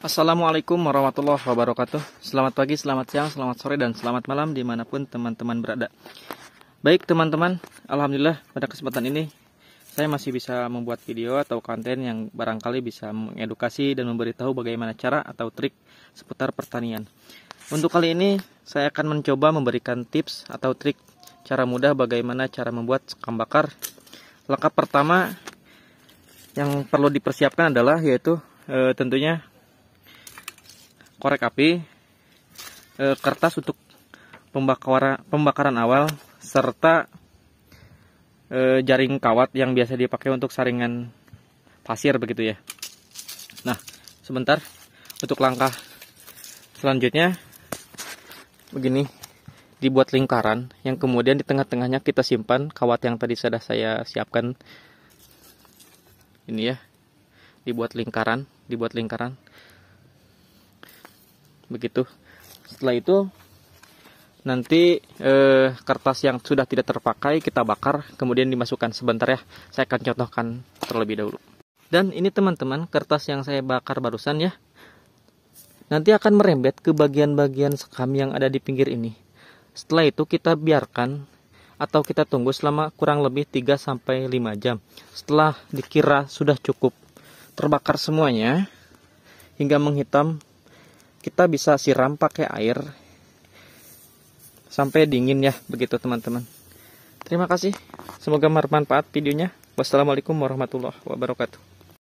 Assalamualaikum warahmatullahi wabarakatuh Selamat pagi, selamat siang, selamat sore, dan selamat malam dimanapun teman-teman berada Baik teman-teman, Alhamdulillah pada kesempatan ini Saya masih bisa membuat video atau konten yang barangkali bisa mengedukasi dan memberitahu bagaimana cara atau trik seputar pertanian Untuk kali ini, saya akan mencoba memberikan tips atau trik cara mudah bagaimana cara membuat sekam bakar Langkah pertama yang perlu dipersiapkan adalah yaitu e, tentunya korek api, e, kertas untuk pembakaran, pembakaran awal, serta e, jaring kawat yang biasa dipakai untuk saringan pasir begitu ya. Nah, sebentar untuk langkah selanjutnya begini dibuat lingkaran yang kemudian di tengah-tengahnya kita simpan kawat yang tadi sudah saya siapkan ini ya dibuat lingkaran dibuat lingkaran begitu setelah itu nanti eh, kertas yang sudah tidak terpakai kita bakar kemudian dimasukkan sebentar ya saya akan contohkan terlebih dahulu dan ini teman-teman kertas yang saya bakar barusan ya nanti akan merembet ke bagian-bagian sekam yang ada di pinggir ini setelah itu kita biarkan atau kita tunggu selama kurang lebih 3-5 jam setelah dikira sudah cukup terbakar semuanya hingga menghitam kita bisa siram pakai air sampai dingin ya begitu teman-teman terima kasih semoga bermanfaat videonya wassalamualaikum warahmatullahi wabarakatuh